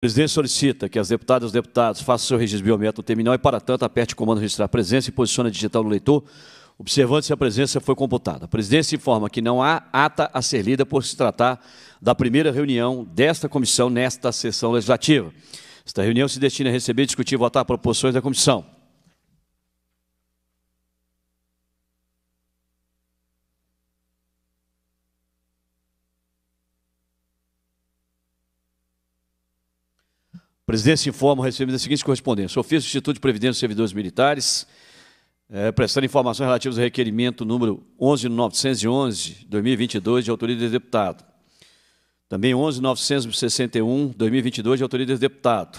O presidente solicita que as deputadas e os deputados façam seu registro biométrico no terminal e, para tanto, aperte o comando registrar presença e posicione digital no leitor, observando se a presença foi computada. A presidência informa que não há ata a ser lida por se tratar da primeira reunião desta comissão nesta sessão legislativa. Esta reunião se destina a receber, discutir e votar proposições da comissão. se informa recebendo a seguinte correspondência. Ofício do Instituto de Previdência dos Servidores Militares, é, prestando informações relativas ao requerimento número 11.911, 2022, de autoria do deputado. Também 11.961, 2022, de autoria do deputado.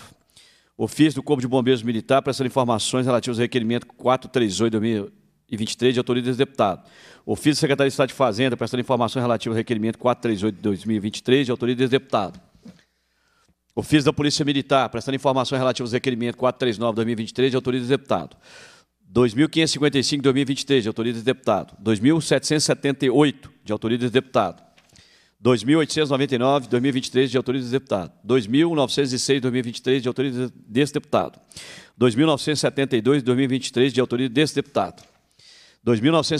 Ofício do Corpo de Bombeiros Militar, prestando informações relativas ao requerimento 438, 2023, de autoria do deputado. Ofício do Secretário de Estado de Fazenda, prestando informações relativas ao requerimento 438, 2023, de autoria do deputado ofício da Polícia Militar, prestando informações relativas ao requerimento 439-2023, de autoria do deputado. 2.555-2023, de autoria do deputado. 2.778, de autoria do deputado. 2.899-2023, de autoria do deputado. 2.906-2023, de autoria desse deputado. 2.972-2023, de autoria desse deputado. 2.975-2023,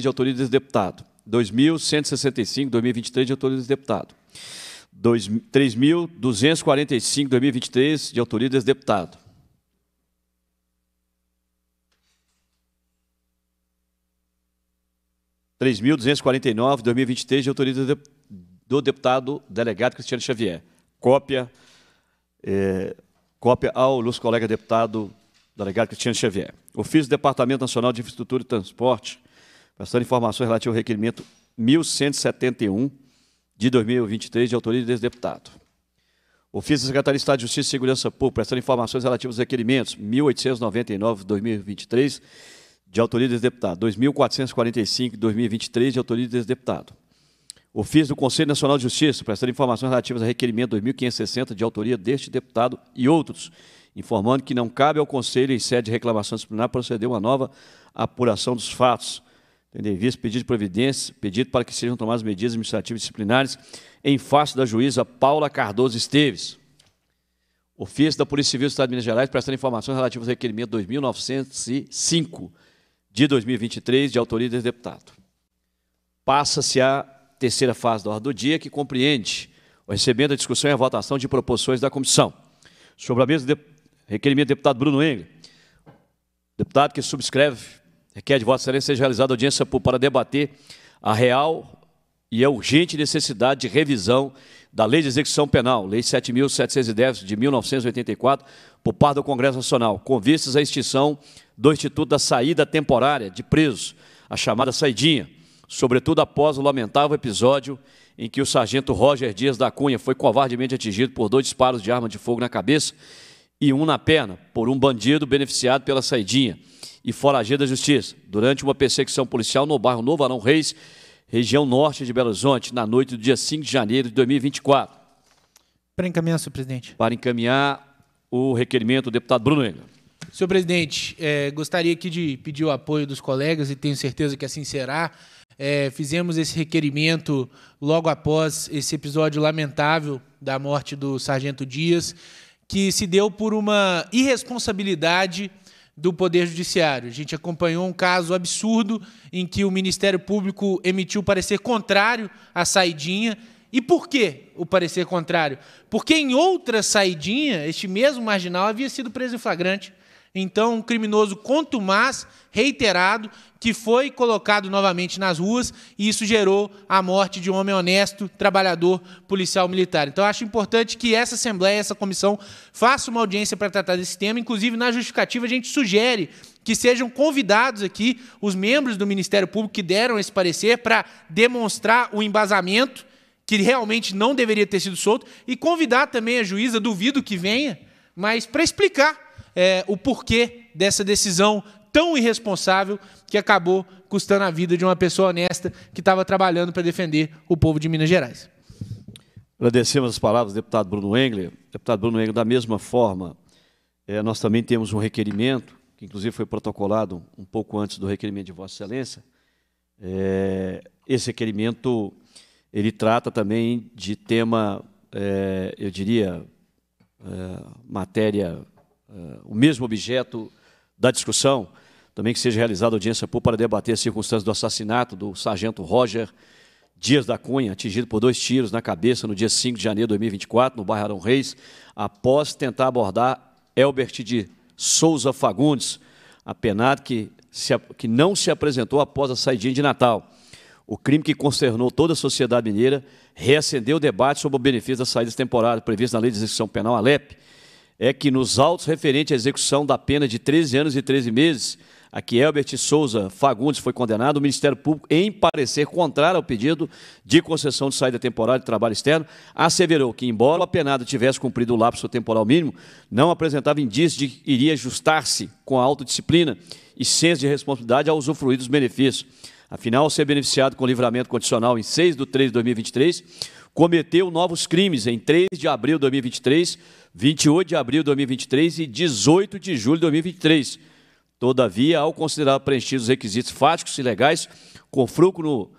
de autoria desse deputado. 2.165-2023, de autoria desse deputado. 2165 2023 de autoria desse deputado 3.245, 2023, de autoria do ex-deputado. Três mil duzentos quarenta e nove, dois mil vinte e três, de autoria do deputado delegado Cristiano Xavier. Cópia, é, cópia ao nosso colega deputado delegado Cristiano Xavier. Ofício do Departamento Nacional de Infraestrutura e Transporte, passando informações relativas ao requerimento 1171 de 2023, de autoria desse deputado. Ofício da Secretaria de Estado de Justiça e Segurança Pública, prestando informações relativas aos requerimentos 1899-2023, de autoria desse deputado, 2445-2023, de autoria desse deputado. Ofício do Conselho Nacional de Justiça, prestando informações relativas a requerimento 2560, de autoria deste deputado e outros, informando que não cabe ao Conselho, em sede de reclamação disciplinar, proceder uma nova apuração dos fatos Tendo em vista pedido de providência, pedido para que sejam tomadas medidas administrativas e disciplinares em face da juíza Paula Cardoso Esteves. Ofício da Polícia Civil do Estado de Minas Gerais prestando informações relativas ao requerimento 2905 de 2023, de autoria do deputado. Passa-se a terceira fase da ordem do dia, que compreende o recebendo a discussão e a votação de proposições da comissão. Sobre a mesa, requerimento do deputado Bruno Engle, deputado que subscreve Requer de Vossa Excelência seja realizada audiência para debater a real e a urgente necessidade de revisão da Lei de Execução Penal, Lei 7.710 de 1984, por parte do Congresso Nacional, com vistas à extinção do Instituto da Saída Temporária de Presos, a chamada saidinha, sobretudo após o lamentável episódio em que o sargento Roger Dias da Cunha foi covardemente atingido por dois disparos de arma de fogo na cabeça e um na perna, por um bandido beneficiado pela saidinha e foragido da justiça, durante uma perseguição policial no bairro Novo Arão Reis, região norte de Belo Horizonte, na noite do dia 5 de janeiro de 2024. Para encaminhar, senhor presidente. Para encaminhar o requerimento do deputado Bruno Engel. Senhor presidente, é, gostaria aqui de pedir o apoio dos colegas e tenho certeza que assim será. É, fizemos esse requerimento logo após esse episódio lamentável da morte do sargento Dias que se deu por uma irresponsabilidade do Poder Judiciário. A gente acompanhou um caso absurdo em que o Ministério Público emitiu parecer contrário à saidinha. E por que o parecer contrário? Porque em outra saidinha, este mesmo marginal havia sido preso em flagrante. Então, um criminoso contumaz, reiterado, que foi colocado novamente nas ruas, e isso gerou a morte de um homem honesto, trabalhador, policial militar. Então, acho importante que essa Assembleia, essa comissão, faça uma audiência para tratar desse tema. Inclusive, na justificativa, a gente sugere que sejam convidados aqui os membros do Ministério Público que deram esse parecer para demonstrar o embasamento, que realmente não deveria ter sido solto, e convidar também a juíza, duvido que venha, mas para explicar é, o porquê dessa decisão tão irresponsável que acabou custando a vida de uma pessoa honesta que estava trabalhando para defender o povo de Minas Gerais. Agradecemos as palavras do deputado Bruno Engler. Deputado Bruno Engler, da mesma forma, é, nós também temos um requerimento, que inclusive foi protocolado um pouco antes do requerimento de Vossa Excelência. É, esse requerimento ele trata também de tema, é, eu diria, é, matéria uh, o mesmo objeto da discussão, também que seja realizada audiência pública para debater as circunstâncias do assassinato do sargento Roger Dias da Cunha, atingido por dois tiros na cabeça no dia 5 de janeiro de 2024, no bairro Arão Reis, após tentar abordar Elbert de Souza Fagundes, apenado que, se, que não se apresentou após a saidinha de Natal. O crime que consternou toda a sociedade mineira reacendeu o debate sobre o benefício das saídas temporárias previstas na Lei de Execução Penal, ALEP, é que nos autos referente à execução da pena de 13 anos e 13 meses, a que Elbert Souza Fagundes foi condenado, o Ministério Público, em parecer contrário ao pedido de concessão de saída temporária de trabalho externo, asseverou que, embora o apenado tivesse cumprido o lapso temporal mínimo, não apresentava indício de que iria ajustar-se com a autodisciplina e senso de responsabilidade a usufruir dos benefícios. Afinal, ser beneficiado com livramento condicional em 6 de 3 de 2023, cometeu novos crimes em 3 de abril de 2023, 28 de abril de 2023 e 18 de julho de 2023. Todavia, ao considerar preenchidos os requisitos fáticos e legais, com fruco no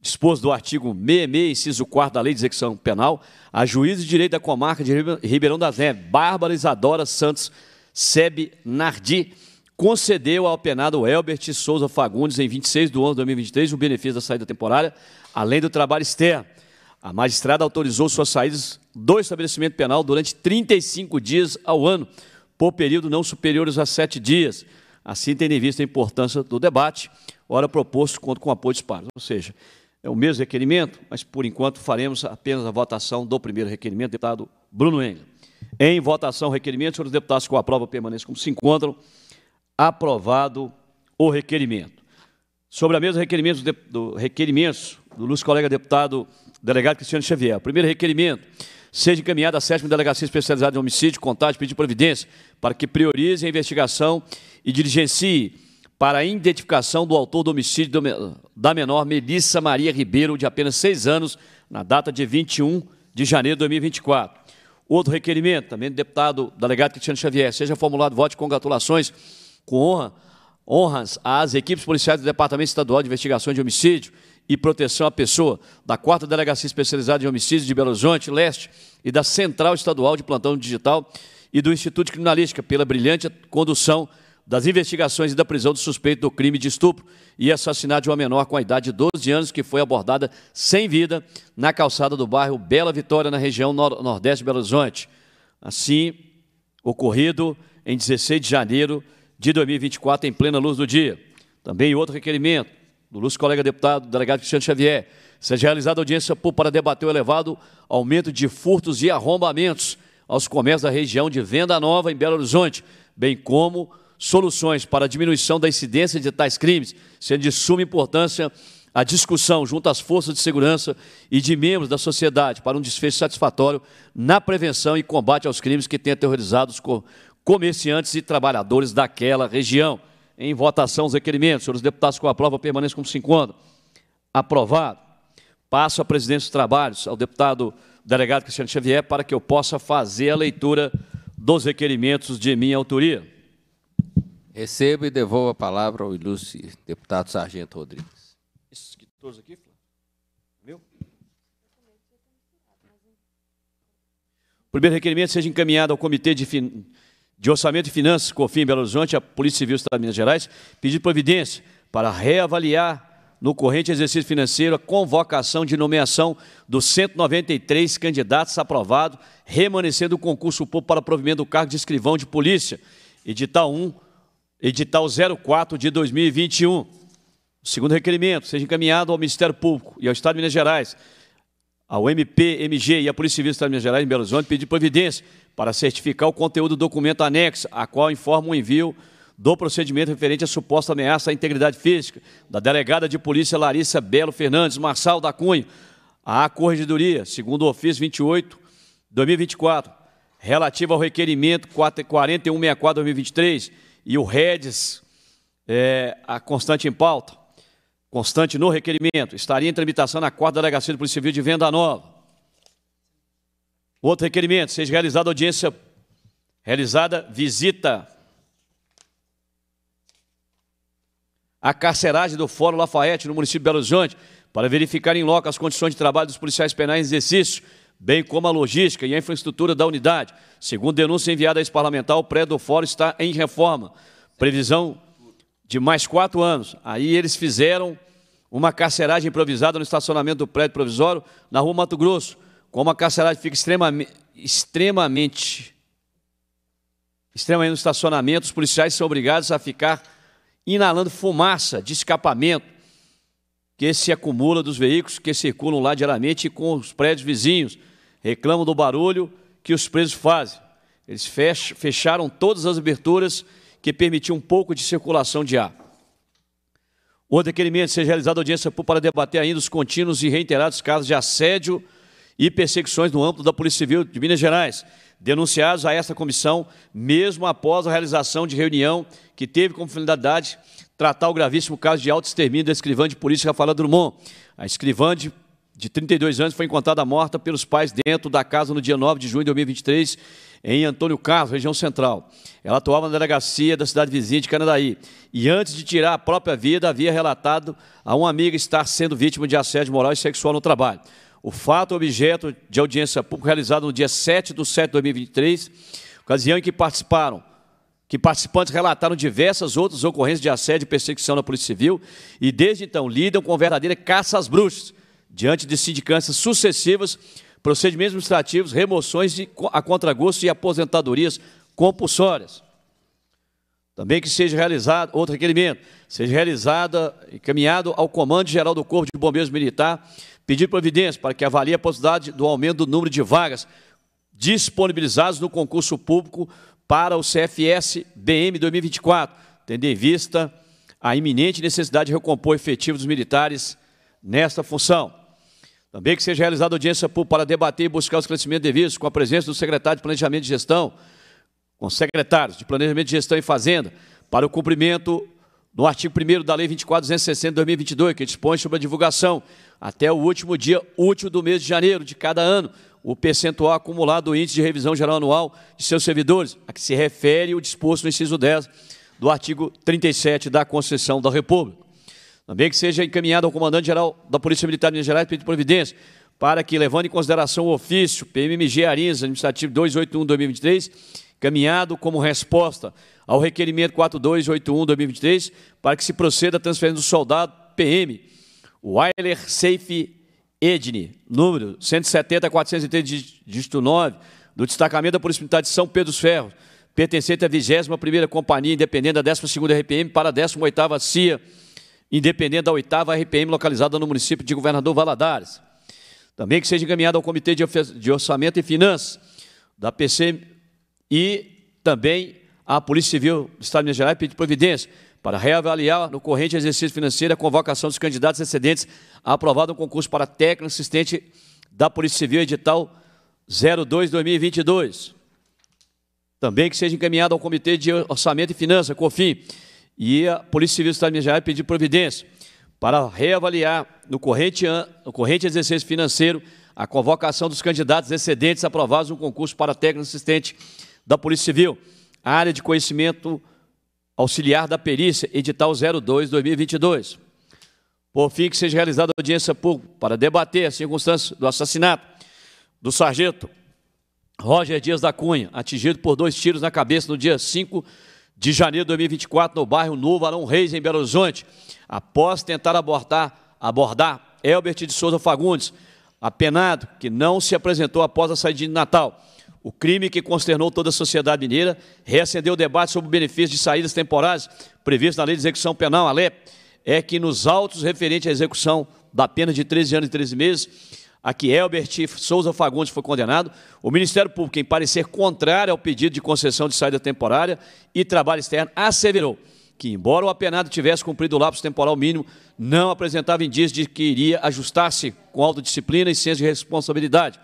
disposto do artigo 66, inciso 4 da Lei de Execução Penal, a juíza de direito da comarca de Ribeirão das Neves, Bárbara Isadora Santos Seb Nardi, concedeu ao penado Elbert Souza Fagundes, em 26 de 11 de 2023, o benefício da saída temporária, além do trabalho externo. A magistrada autorizou suas saídas do estabelecimento penal durante 35 dias ao ano, por período não superiores a sete dias. Assim, tendo em vista a importância do debate, ora proposto, conto com apoio dos pares. Ou seja, é o mesmo requerimento, mas por enquanto faremos apenas a votação do primeiro requerimento, deputado Bruno Engel. Em votação, requerimento, senhores deputados, com a prova permaneçam como se encontram. Aprovado o requerimento. Sobre a mesa, requerimentos do, requerimentos do nosso colega deputado delegado Cristiano Xavier. Primeiro requerimento, seja encaminhada à sétima Delegacia Especializada em Homicídio, Contagem, Pedir Providência, para que priorize a investigação e diligencie para a identificação do autor do homicídio da menor Melissa Maria Ribeiro, de apenas seis anos, na data de 21 de janeiro de 2024. Outro requerimento, também do deputado delegado Cristiano Xavier, seja formulado voto de congratulações com honra, honras às equipes policiais do Departamento Estadual de Investigação de Homicídio, e Proteção à Pessoa, da 4 Delegacia Especializada em Homicídios de Belo Horizonte Leste e da Central Estadual de Plantão Digital e do Instituto de Criminalística, pela brilhante condução das investigações e da prisão do suspeito do crime de estupro e assassinato de uma menor com a idade de 12 anos, que foi abordada sem vida na calçada do bairro Bela Vitória, na região nor nordeste de Belo Horizonte. Assim, ocorrido em 16 de janeiro de 2024, em plena luz do dia. Também outro requerimento do Lúcio colega deputado, delegado Cristiano Xavier, seja realizada audiência para debater o elevado aumento de furtos e arrombamentos aos comércios da região de Venda Nova, em Belo Horizonte, bem como soluções para a diminuição da incidência de tais crimes, sendo de suma importância a discussão junto às forças de segurança e de membros da sociedade para um desfecho satisfatório na prevenção e combate aos crimes que têm aterrorizado os comerciantes e trabalhadores daquela região em votação os requerimentos. Senhores deputados com a prova permaneçam como se encontram. Aprovado. Passo a presidência dos trabalhos ao deputado delegado Cristiano Xavier para que eu possa fazer a leitura dos requerimentos de minha autoria. Recebo e devolvo a palavra ao ilustre deputado Sargento Rodrigues. Esses que todos aqui, Flávio? Meu? O primeiro requerimento seja encaminhado ao Comitê de, fin de Orçamento e Finanças, COFIM Belo Horizonte, a Polícia Civil do Estado de Minas Gerais, pediu providência para reavaliar no corrente exercício financeiro a convocação de nomeação dos 193 candidatos aprovados, remanescendo o concurso público para provimento do cargo de escrivão de polícia, edital 1, edital 04 de 2021. segundo requerimento, seja encaminhado ao Ministério Público e ao Estado de Minas Gerais, ao MPMG e à Polícia Civil de Minas Gerais, em Belo Horizonte, pedir providência para certificar o conteúdo do documento anexo, a qual informa o envio do procedimento referente à suposta ameaça à integridade física da delegada de polícia Larissa Belo Fernandes Marçal da Cunha à Corregedoria, segundo o ofício 28 2024, relativo ao requerimento 4164/2023 e o REDES é, eh, a constante em pauta constante no requerimento, estaria em tramitação na quarta delegacia do Polícia Civil de Venda Nova. Outro requerimento, seja realizada audiência, realizada visita à carceragem do Fórum Lafayette, no município de Belo Horizonte, para verificar em loco as condições de trabalho dos policiais penais em exercício, bem como a logística e a infraestrutura da unidade. Segundo denúncia enviada a esse parlamentar, o prédio do Fórum está em reforma. Previsão de mais quatro anos. Aí eles fizeram uma carceragem improvisada no estacionamento do prédio provisório na rua Mato Grosso. Como a carceragem fica extremamente, extremamente, extremamente no estacionamento, os policiais são obrigados a ficar inalando fumaça de escapamento que se acumula dos veículos que circulam lá diariamente com os prédios vizinhos. Reclamam do barulho que os presos fazem. Eles fecharam todas as aberturas que permitiu um pouco de circulação de ar. O requerimento seja realizada audiência para debater ainda os contínuos e reiterados casos de assédio e perseguições no âmbito da Polícia Civil de Minas Gerais, denunciados a esta comissão, mesmo após a realização de reunião que teve como finalidade tratar o gravíssimo caso de auto-extermínio da escrivã de polícia Rafael Drummond. A escrivã de, de 32 anos foi encontrada morta pelos pais dentro da casa no dia 9 de junho de 2023 em Antônio Carlos, região central. Ela atuava na delegacia da cidade vizinha de Canadaí e, antes de tirar a própria vida, havia relatado a uma amiga estar sendo vítima de assédio moral e sexual no trabalho. O fato é objeto de audiência pública realizada no dia 7 de 7 de 2023, ocasião em que participaram que participantes relataram diversas outras ocorrências de assédio e perseguição na Polícia Civil e, desde então, lidam com verdadeira caça às bruxas, diante de sindicâncias sucessivas procedimentos administrativos, remoções de, a contragosto e aposentadorias compulsórias. Também que seja realizado, outro requerimento, seja realizada, encaminhado ao Comando Geral do Corpo de Bombeiros Militar, pedir providência para que avalie a possibilidade do aumento do número de vagas disponibilizadas no concurso público para o CFS BM 2024, tendo em vista a iminente necessidade de recompor efetivos militares nesta função. Também que seja realizada audiência pública para debater e buscar os crescimentos devidos com a presença do secretário de Planejamento e Gestão, com secretários de Planejamento de Gestão e Fazenda, para o cumprimento do artigo 1 da Lei 2460 de 2022, que dispõe sobre a divulgação até o último dia útil do mês de janeiro de cada ano, o percentual acumulado do índice de revisão geral anual de seus servidores, a que se refere o disposto no inciso 10 do artigo 37 da Constituição da República. Também que seja encaminhado ao comandante-geral da Polícia Militar de Minas Gerais, pedido providência, para que, levando em consideração o ofício PMMG Arins administrativo 281-2023, encaminhado como resposta ao requerimento 4281-2023, para que se proceda à transferência do soldado PM, Weiler Safe Edne, número 170-403, dígito 9, do destacamento da Polícia Militar de São Pedro dos Ferros, pertencente à 21ª Companhia Independente da 12ª RPM para a 18ª CIA, independente da oitava RPM localizada no município de Governador Valadares. Também que seja encaminhado ao Comitê de Orçamento e Finanças da PC e também à Polícia Civil do Estado de Minas Gerais pedir providência para reavaliar no corrente exercício financeiro a convocação dos candidatos excedentes a aprovado um concurso para técnico assistente da Polícia Civil edital 02-2022. Também que seja encaminhado ao Comitê de Orçamento e Finanças, COFIN, e a Polícia Civil do Estado de Minas Gerais pediu providência para reavaliar no corrente, an, no corrente exercício financeiro a convocação dos candidatos excedentes aprovados no concurso para técnico assistente da Polícia Civil, área de conhecimento auxiliar da perícia, edital 02-2022. Por fim, que seja realizada audiência pública para debater as circunstâncias do assassinato do sargento Roger Dias da Cunha, atingido por dois tiros na cabeça no dia 5 de janeiro de 2024 no bairro Novo Arão Reis, em Belo Horizonte, após tentar abordar, abordar Elbert de Souza Fagundes, apenado, que não se apresentou após a saída de Natal. O crime que consternou toda a sociedade mineira reacendeu o debate sobre o benefício de saídas temporárias previsto na Lei de Execução Penal, a LEP, é que nos autos referente à execução da pena de 13 anos e 13 meses a que Helbert Souza Fagundes foi condenado, o Ministério Público, em parecer contrário ao pedido de concessão de saída temporária e trabalho externo, asseverou que, embora o apenado tivesse cumprido o lapso temporal mínimo, não apresentava indícios de que iria ajustar-se com autodisciplina e senso de responsabilidade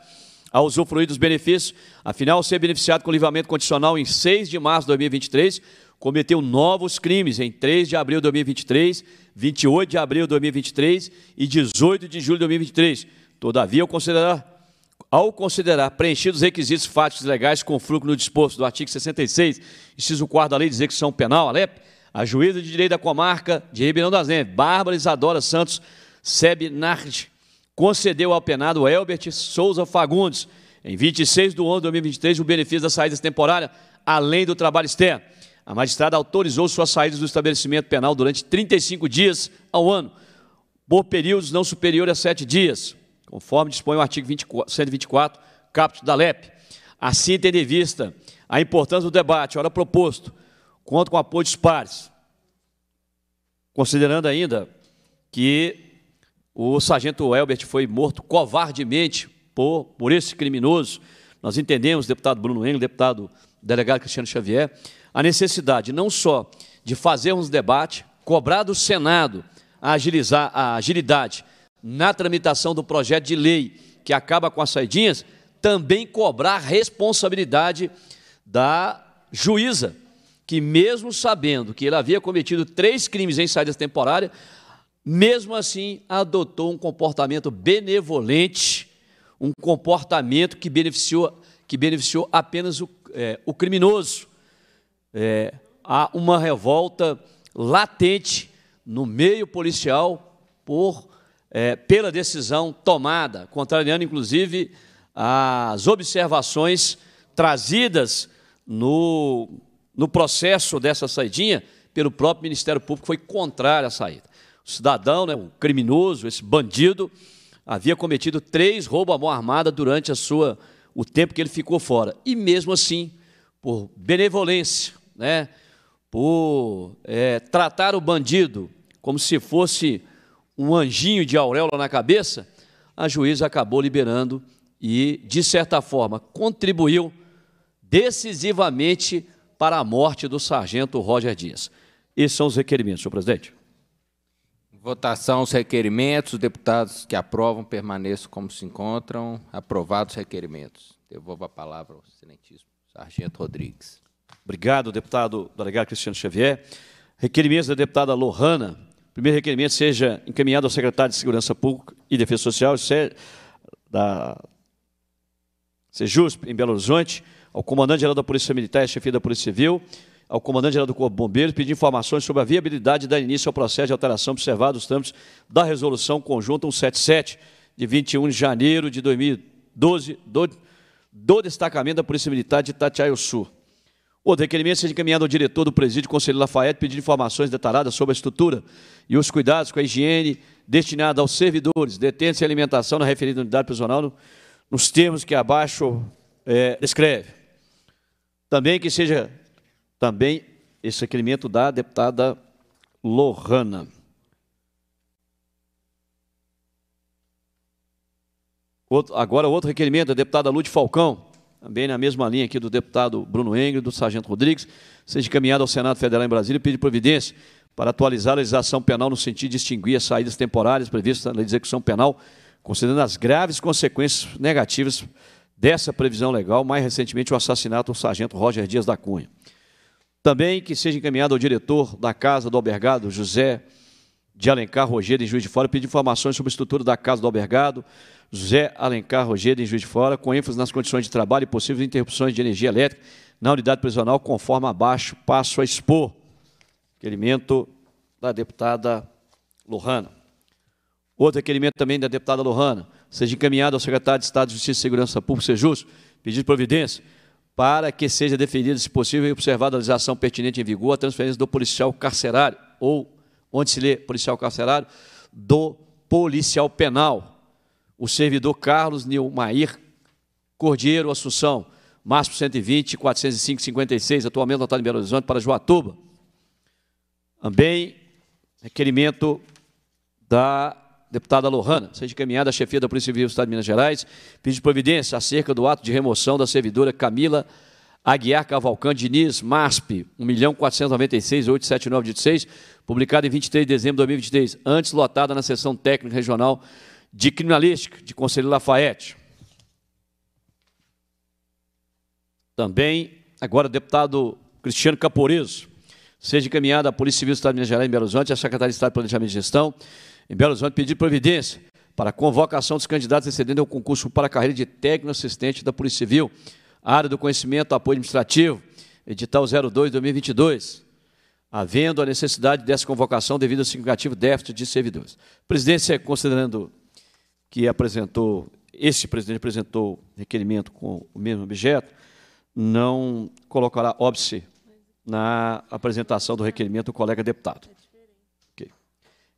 a usufruir dos benefícios, afinal, ser beneficiado com livramento condicional em 6 de março de 2023, cometeu novos crimes em 3 de abril de 2023, 28 de abril de 2023 e 18 de julho de 2023, Todavia, ao considerar, ao considerar preenchidos os requisitos fáticos legais com fruto no disposto do artigo 66, inciso 4 da Lei de Execução Penal, ALEP, a juíza de direito da comarca de Ribeirão das Neves, Bárbara Isadora Santos Sebnard, concedeu ao penado Elbert Souza Fagundes, em 26 de 11 de 2023, o benefício da saída temporária, além do trabalho externo. A magistrada autorizou suas saídas do estabelecimento penal durante 35 dias ao ano, por períodos não superiores a 7 dias conforme dispõe o artigo 24, 124, caput da LEP. Assim, tendo em vista a importância do debate, ora proposto, conto com o apoio dos pares, considerando ainda que o sargento Elbert foi morto covardemente por, por esse criminoso, nós entendemos, deputado Bruno Engel, deputado delegado Cristiano Xavier, a necessidade não só de fazermos debate, cobrar do Senado a, agilizar, a agilidade na tramitação do projeto de lei que acaba com as saidinhas, também cobrar responsabilidade da juíza, que mesmo sabendo que ele havia cometido três crimes em saídas temporárias, mesmo assim adotou um comportamento benevolente, um comportamento que beneficiou, que beneficiou apenas o, é, o criminoso. É, há uma revolta latente no meio policial por é, pela decisão tomada, contrariando inclusive as observações trazidas no, no processo dessa saidinha pelo próprio Ministério Público, foi contrária à saída. O cidadão, né, o criminoso, esse bandido, havia cometido três roubos à mão armada durante a sua, o tempo que ele ficou fora. E mesmo assim, por benevolência, né, por é, tratar o bandido como se fosse um anjinho de auréola na cabeça, a juíza acabou liberando e, de certa forma, contribuiu decisivamente para a morte do sargento Roger Dias. Esses são os requerimentos, senhor presidente. Votação os requerimentos. Os deputados que aprovam permaneçam como se encontram. Aprovados os requerimentos. Devolvo a palavra ao excelentíssimo sargento Rodrigues. Obrigado, deputado delegado Cristiano Xavier. Requerimentos da deputada Lohana primeiro requerimento seja encaminhado ao secretário de Segurança Pública e Defesa Social, é da Sejusp, é em Belo Horizonte, ao comandante-geral da Polícia Militar e chefe da Polícia Civil, ao comandante-geral do Corpo Bombeiro, Bombeiros, pedir informações sobre a viabilidade de dar início ao processo de alteração observado nos trâmites da Resolução Conjunta 177, de 21 de janeiro de 2012, do, do destacamento da Polícia Militar de Itatiaio Sul. Outro requerimento seja encaminhado ao diretor do presídio, conselheiro Lafayette, pedindo informações detalhadas sobre a estrutura e os cuidados com a higiene destinada aos servidores, detentos e alimentação na referida unidade prisional, no, nos termos que abaixo é, descreve. Também que seja, também esse requerimento da deputada Lohana. Outro, agora, outro requerimento da deputada Lute Falcão, também na mesma linha aqui do deputado Bruno Engel, do Sargento Rodrigues, seja encaminhado ao Senado Federal em Brasília e pedir providência para atualizar a legislação penal no sentido de extinguir as saídas temporárias previstas na execução penal, considerando as graves consequências negativas dessa previsão legal, mais recentemente o assassinato do sargento Roger Dias da Cunha. Também que seja encaminhado ao diretor da Casa do Albergado, José de Alencar Rogério, em Juiz de Fora, pedir informações sobre a estrutura da Casa do Albergado, José Alencar Rogério, em Juiz de Fora, com ênfase nas condições de trabalho e possíveis interrupções de energia elétrica na unidade prisional, conforme abaixo passo a expor. Requerimento da deputada Lohana. Outro requerimento também da deputada Lohana. Seja encaminhado ao secretário de Estado de Justiça e Segurança Pública, justo, pedido de providência, para que seja defendido, se possível, e observada a legislação pertinente em vigor, a transferência do policial carcerário, ou, onde se lê policial carcerário, do policial penal o servidor Carlos Nilmair Cordeiro Assunção, Márcio 120, 405, 56, atualmente notado em Belo Horizonte, para Joatuba. Também requerimento da deputada Lohana, seja encaminhada à chefia da Polícia Civil do Estado de Minas Gerais, pedido providência acerca do ato de remoção da servidora Camila Aguiar Cavalcante Diniz, MASP, 1.496.879,16, publicado em 23 de dezembro de 2023, antes lotada na sessão técnica regional de criminalística de Conselho Lafayette. Também, agora, deputado Cristiano Caporizo, seja encaminhada à Polícia Civil do Estado de Minas Gerais em Belo Horizonte, à Secretaria de Estado de Planejamento e Gestão em Belo Horizonte, pedir providência para a convocação dos candidatos excedendo ao concurso para a carreira de técnico assistente da Polícia Civil, área do conhecimento, apoio administrativo, edital 02 2022, havendo a necessidade dessa convocação devido ao significativo déficit de servidores. Presidência, considerando que apresentou, este presidente apresentou requerimento com o mesmo objeto, não colocará óbice na apresentação do requerimento do colega deputado. Okay.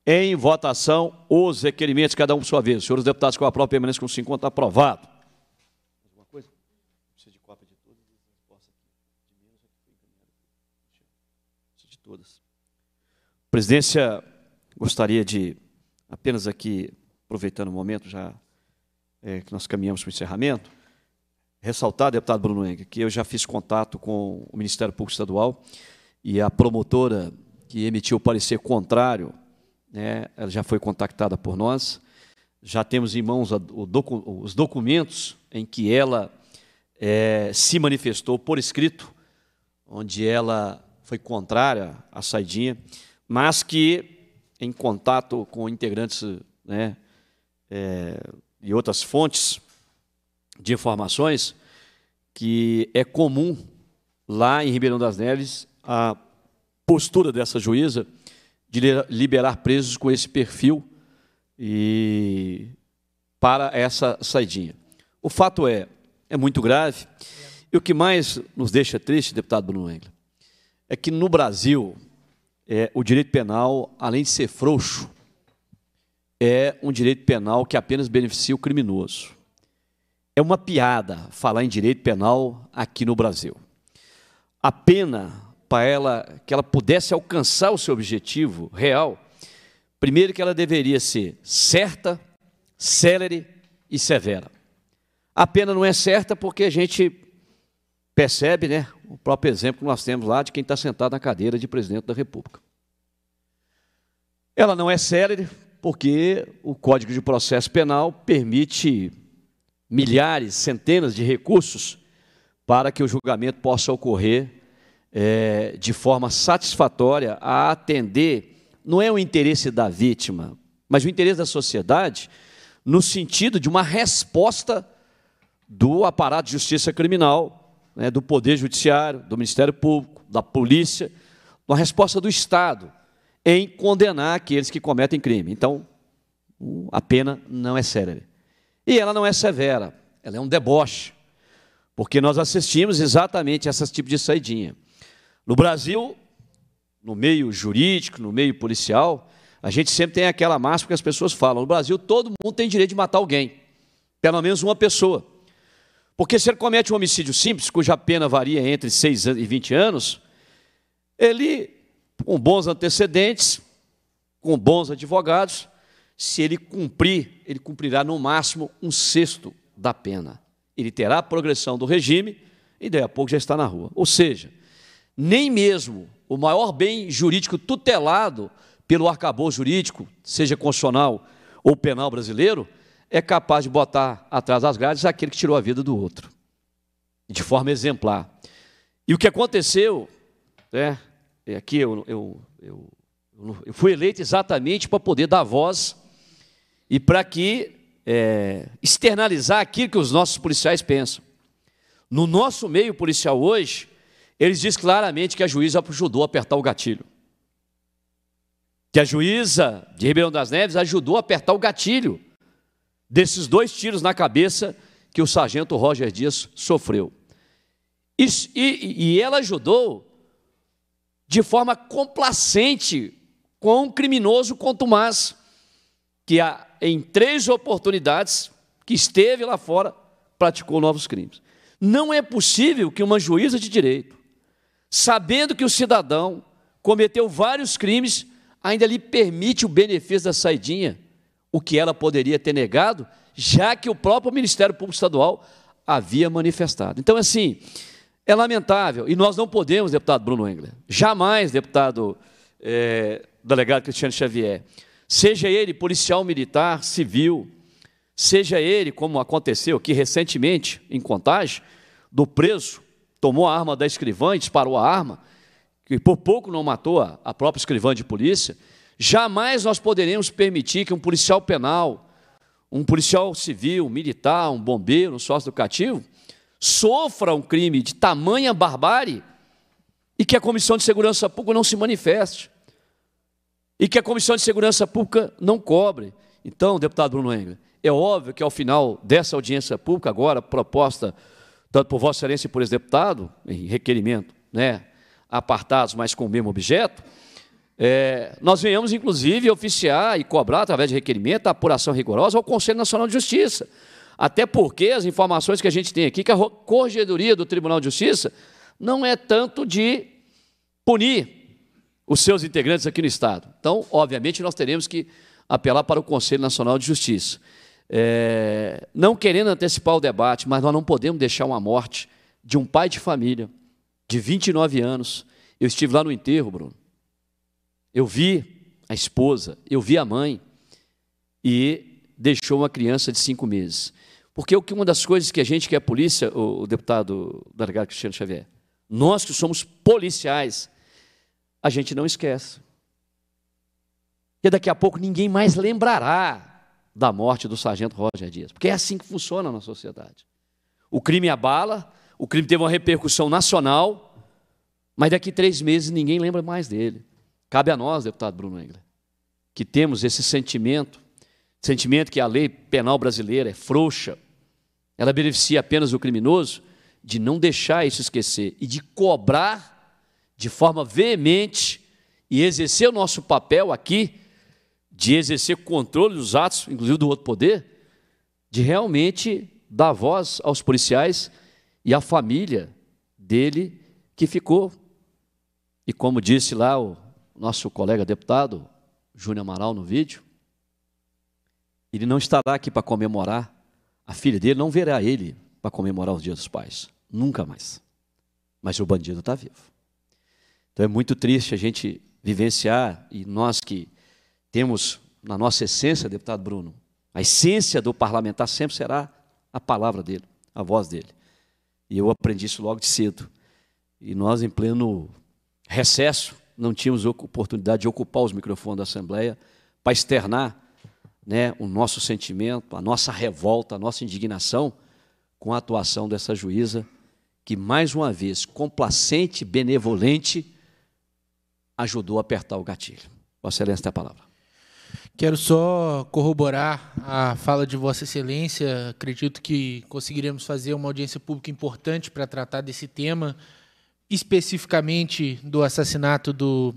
Em votação, os requerimentos, cada um por sua vez. Senhores deputados, com a prova permanência com 50, aprovado. Alguma coisa? de cópia de é de todas. Presidência, gostaria de apenas aqui aproveitando o momento já é, que nós caminhamos para o encerramento, ressaltar, deputado Bruno Eng, que eu já fiz contato com o Ministério Público Estadual e a promotora que emitiu o parecer contrário, né, ela já foi contactada por nós. Já temos em mãos a, docu, os documentos em que ela é, se manifestou por escrito, onde ela foi contrária à saidinha, mas que, em contato com integrantes né, é, e outras fontes de informações que é comum lá em Ribeirão das Neves a postura dessa juíza de liberar presos com esse perfil e para essa saidinha. O fato é, é muito grave. E o que mais nos deixa triste, deputado Bruno Engler, é que no Brasil é, o direito penal, além de ser frouxo, é um direito penal que apenas beneficia o criminoso. É uma piada falar em direito penal aqui no Brasil. A pena, para ela, que ela pudesse alcançar o seu objetivo real, primeiro que ela deveria ser certa, célere e severa. A pena não é certa porque a gente percebe, né, o próprio exemplo que nós temos lá de quem está sentado na cadeira de presidente da República. Ela não é célere porque o Código de Processo Penal permite milhares, centenas de recursos para que o julgamento possa ocorrer é, de forma satisfatória a atender, não é o interesse da vítima, mas o interesse da sociedade, no sentido de uma resposta do aparato de justiça criminal, né, do Poder Judiciário, do Ministério Público, da Polícia, uma resposta do Estado em condenar aqueles que cometem crime. Então, a pena não é séria. E ela não é severa, ela é um deboche, porque nós assistimos exatamente a esses tipos de saidinha. No Brasil, no meio jurídico, no meio policial, a gente sempre tem aquela máxima que as pessoas falam: no Brasil, todo mundo tem direito de matar alguém, pelo menos uma pessoa. Porque se ele comete um homicídio simples, cuja pena varia entre 6 e 20 anos, ele com bons antecedentes, com bons advogados, se ele cumprir, ele cumprirá no máximo um sexto da pena. Ele terá a progressão do regime e daí a pouco já está na rua. Ou seja, nem mesmo o maior bem jurídico tutelado pelo arcabouço jurídico, seja constitucional ou penal brasileiro, é capaz de botar atrás das grades aquele que tirou a vida do outro, de forma exemplar. E o que aconteceu, né, é, aqui eu, eu, eu, eu, fui eleito exatamente para poder dar voz e para que é, externalizar aquilo que os nossos policiais pensam. No nosso meio policial hoje, eles dizem claramente que a juíza ajudou a apertar o gatilho. Que a juíza de Ribeirão das Neves ajudou a apertar o gatilho desses dois tiros na cabeça que o sargento Roger Dias sofreu. E, e, e ela ajudou de forma complacente com um criminoso mais que em três oportunidades que esteve lá fora praticou novos crimes. Não é possível que uma juíza de direito, sabendo que o cidadão cometeu vários crimes, ainda lhe permite o benefício da saidinha, o que ela poderia ter negado, já que o próprio Ministério Público Estadual havia manifestado. Então, assim, é lamentável, e nós não podemos, deputado Bruno Engler, jamais, deputado é, delegado Cristiano Xavier, seja ele policial militar, civil, seja ele, como aconteceu aqui recentemente, em contagem, do preso, tomou a arma da escrivã e disparou a arma, que por pouco não matou a, própria escrivã de polícia, jamais nós poderemos permitir que um policial penal, um policial civil, militar, um bombeiro, um sócio educativo, sofra um crime de tamanha barbárie e que a Comissão de Segurança Pública não se manifeste e que a Comissão de Segurança Pública não cobre. Então, deputado Bruno Engler, é óbvio que ao final dessa audiência pública, agora proposta tanto por Vossa Excelência e por ex-deputado, em requerimento, né, apartados, mas com o mesmo objeto, é, nós venhamos, inclusive, oficiar e cobrar, através de requerimento, a apuração rigorosa ao Conselho Nacional de Justiça, até porque as informações que a gente tem aqui, que a Corregedoria do Tribunal de Justiça não é tanto de punir os seus integrantes aqui no Estado. Então, obviamente, nós teremos que apelar para o Conselho Nacional de Justiça. É, não querendo antecipar o debate, mas nós não podemos deixar uma morte de um pai de família de 29 anos. Eu estive lá no enterro, Bruno. Eu vi a esposa, eu vi a mãe e deixou uma criança de cinco meses. Porque uma das coisas que a gente que é polícia, o, deputado delegado Cristiano Xavier, nós que somos policiais, a gente não esquece. E daqui a pouco ninguém mais lembrará da morte do sargento Roger Dias. Porque é assim que funciona na nossa sociedade. O crime abala, o crime teve uma repercussão nacional, mas daqui a três meses ninguém lembra mais dele. Cabe a nós, deputado Bruno Engler, que temos esse sentimento sentimento que a lei penal brasileira é frouxa, ela beneficia apenas o criminoso, de não deixar isso esquecer e de cobrar de forma veemente e exercer o nosso papel aqui, de exercer controle dos atos, inclusive do outro poder, de realmente dar voz aos policiais e à família dele que ficou. E como disse lá o nosso colega deputado, Júnior Amaral, no vídeo, ele não estará aqui para comemorar, a filha dele não verá ele para comemorar os dias dos pais, nunca mais. Mas o bandido está vivo. Então é muito triste a gente vivenciar, e nós que temos na nossa essência, deputado Bruno, a essência do parlamentar sempre será a palavra dele, a voz dele. E eu aprendi isso logo de cedo. E nós, em pleno recesso, não tínhamos oportunidade de ocupar os microfones da Assembleia para externar né, o nosso sentimento, a nossa revolta, a nossa indignação com a atuação dessa juíza, que mais uma vez, complacente, benevolente, ajudou a apertar o gatilho. Vossa Excelência tem a palavra. Quero só corroborar a fala de Vossa Excelência. Acredito que conseguiremos fazer uma audiência pública importante para tratar desse tema, especificamente do assassinato do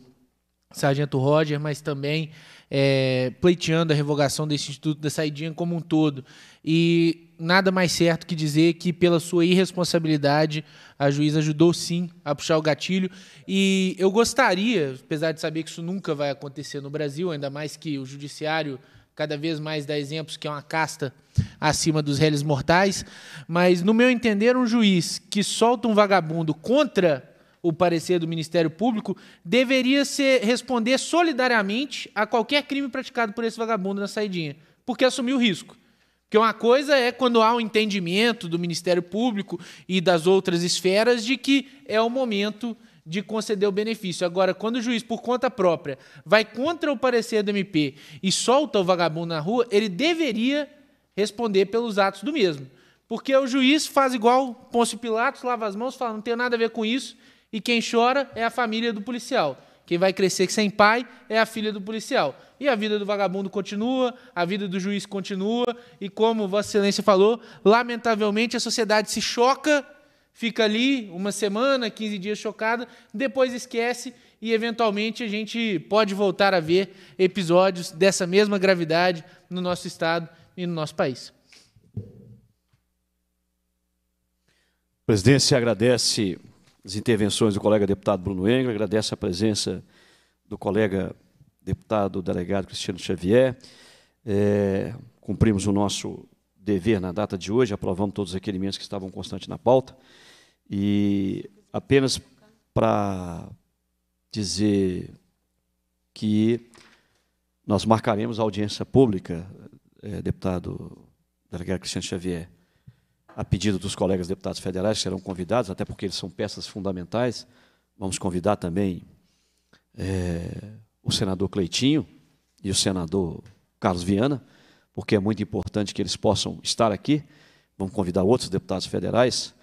Sargento Roger, mas também é, pleiteando a revogação desse Instituto da Saidinha como um todo. E nada mais certo que dizer que, pela sua irresponsabilidade, a juíza ajudou sim a puxar o gatilho. E eu gostaria, apesar de saber que isso nunca vai acontecer no Brasil, ainda mais que o judiciário cada vez mais dá exemplos que é uma casta acima dos réis mortais, mas, no meu entender, um juiz que solta um vagabundo contra o parecer do Ministério Público, deveria ser responder solidariamente a qualquer crime praticado por esse vagabundo na saidinha, porque assumiu o risco. Porque uma coisa é quando há um entendimento do Ministério Público e das outras esferas de que é o momento de conceder o benefício. Agora, quando o juiz, por conta própria, vai contra o parecer do MP e solta o vagabundo na rua, ele deveria responder pelos atos do mesmo. Porque o juiz faz igual Pôncio Pilatos, lava as mãos, fala, não tem nada a ver com isso, e quem chora é a família do policial. Quem vai crescer sem pai é a filha do policial. E a vida do vagabundo continua, a vida do juiz continua, e como Vossa Excelência falou, lamentavelmente a sociedade se choca, fica ali uma semana, 15 dias chocada, depois esquece e eventualmente a gente pode voltar a ver episódios dessa mesma gravidade no nosso estado e no nosso país. A presidência agradece as intervenções do colega deputado Bruno Engler, agradece a presença do colega deputado delegado Cristiano Xavier. É, cumprimos o nosso dever na data de hoje, aprovamos todos os requerimentos que estavam constantes na pauta. E apenas para dizer que nós marcaremos a audiência pública, é, deputado delegado Cristiano Xavier, a pedido dos colegas deputados federais que serão convidados, até porque eles são peças fundamentais. Vamos convidar também é, o senador Cleitinho e o senador Carlos Viana, porque é muito importante que eles possam estar aqui. Vamos convidar outros deputados federais.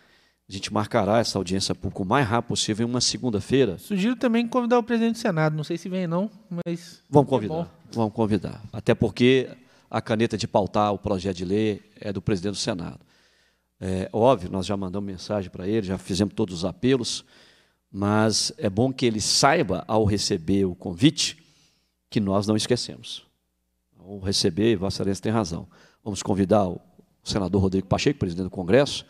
A gente marcará essa audiência pública o mais rápido possível em uma segunda-feira. Sugiro também convidar o presidente do Senado. Não sei se vem, não, mas. Vamos é convidar. É vamos convidar. Até porque a caneta de pautar o projeto de lei é do presidente do Senado. É, óbvio, nós já mandamos mensagem para ele, já fizemos todos os apelos, mas é bom que ele saiba, ao receber o convite, que nós não esquecemos. Ao receber, Vossa Excelência tem razão. Vamos convidar o senador Rodrigo Pacheco, presidente do Congresso,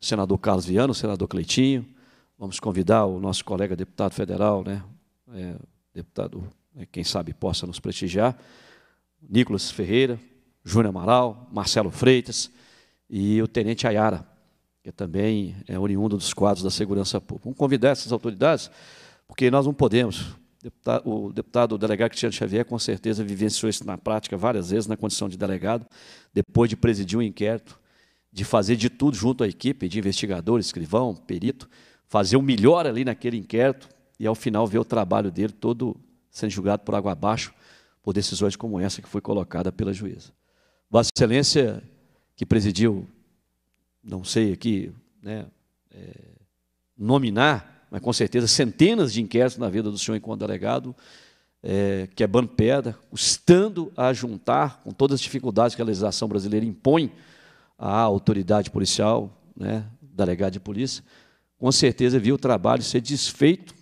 o senador Carlos Viano, o senador Cleitinho, vamos convidar o nosso colega deputado federal, né, é, deputado, é, quem sabe possa nos prestigiar, Nicolas Ferreira, Júnior Amaral, Marcelo Freitas, e o tenente Ayara, que é também é oriundo dos quadros da segurança pública. Vamos convidar essas autoridades, porque nós não podemos. O deputado o delegado Cristiano Xavier, com certeza, vivenciou isso na prática várias vezes, na condição de delegado, depois de presidir um inquérito, de fazer de tudo junto à equipe de investigador, escrivão, perito, fazer o melhor ali naquele inquérito e, ao final, ver o trabalho dele todo sendo julgado por água abaixo por decisões como essa que foi colocada pela juíza. Vossa Excelência que presidiu, não sei aqui, né, é, nominar, mas com certeza centenas de inquéritos na vida do senhor enquanto delegado, é, quebrando pedra, custando a juntar com todas as dificuldades que a legislação brasileira impõe à autoridade policial, né, delegado de polícia, com certeza viu o trabalho ser desfeito,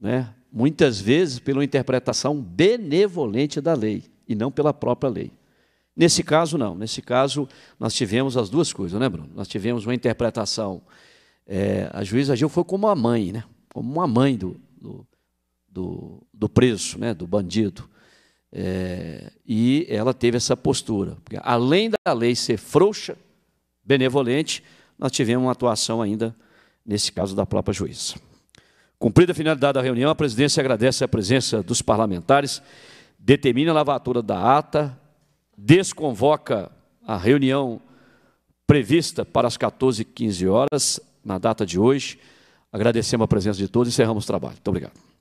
né, muitas vezes pela interpretação benevolente da lei e não pela própria lei. Nesse caso, não. Nesse caso, nós tivemos as duas coisas, né, Bruno? Nós tivemos uma interpretação. É, a juíza agiu foi como a mãe, né? Como uma mãe do, do, do, do preso, né? do bandido. É, e ela teve essa postura. Porque, além da lei ser frouxa, benevolente, nós tivemos uma atuação ainda, nesse caso, da própria juíza. Cumprida a finalidade da reunião, a presidência agradece a presença dos parlamentares, determina a lavatura da ata desconvoca a reunião prevista para as 14h15 horas, na data de hoje. Agradecemos a presença de todos e encerramos o trabalho. Muito obrigado.